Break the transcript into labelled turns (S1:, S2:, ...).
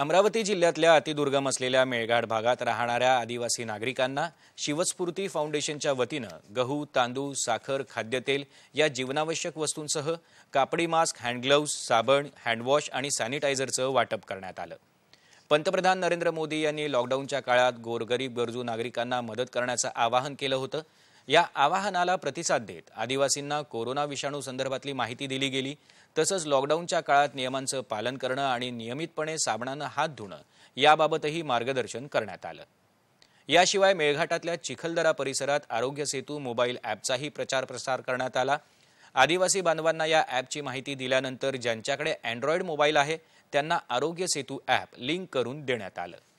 S1: अमरावती जिल्ह्यातल्या अतिदुर्गम असलेल्या मेळघाट भागात राहणाऱ्या आदिवासी नागरिकांना शिवस्फूर्ती फाउंडेशनच्या वतीनं गहू तांदूळ साखर खाद्यतेल या जीवनावश्यक वस्तूंसह कापडी मास्क हँडग्लोव्ज साबण हँडवॉश आणि सॅनिटायझरचं वाटप करण्यात आलं पंतप्रधान नरेंद्र मोदी यांनी लॉकडाऊनच्या काळात गोरगरीब गरजू नागरिकांना मदत करण्याचं आवाहन केलं होतं या आवाहनाला प्रतिसाद देत आदिवासींना कोरोना विषाणू संदर्भातली माहिती दिली गेली तसंच लॉकडाऊनच्या काळात नियमांचं पालन करणं आणि नियमितपणे साबणानं हात धुणं याबाबतही मार्गदर्शन करण्यात आलं याशिवाय मेळघाटातल्या चिखलदरा परिसरात आरोग्य सेतू मोबाईल ॲपचाही प्रचार प्रसार करण्यात आला आदिवासी बांधवांना या ॲपची माहिती दिल्यानंतर ज्यांच्याकडे अँड्रॉइड मोबाईल आहे त्यांना आरोग्य सेतू ॲप लिंक करून देण्यात आलं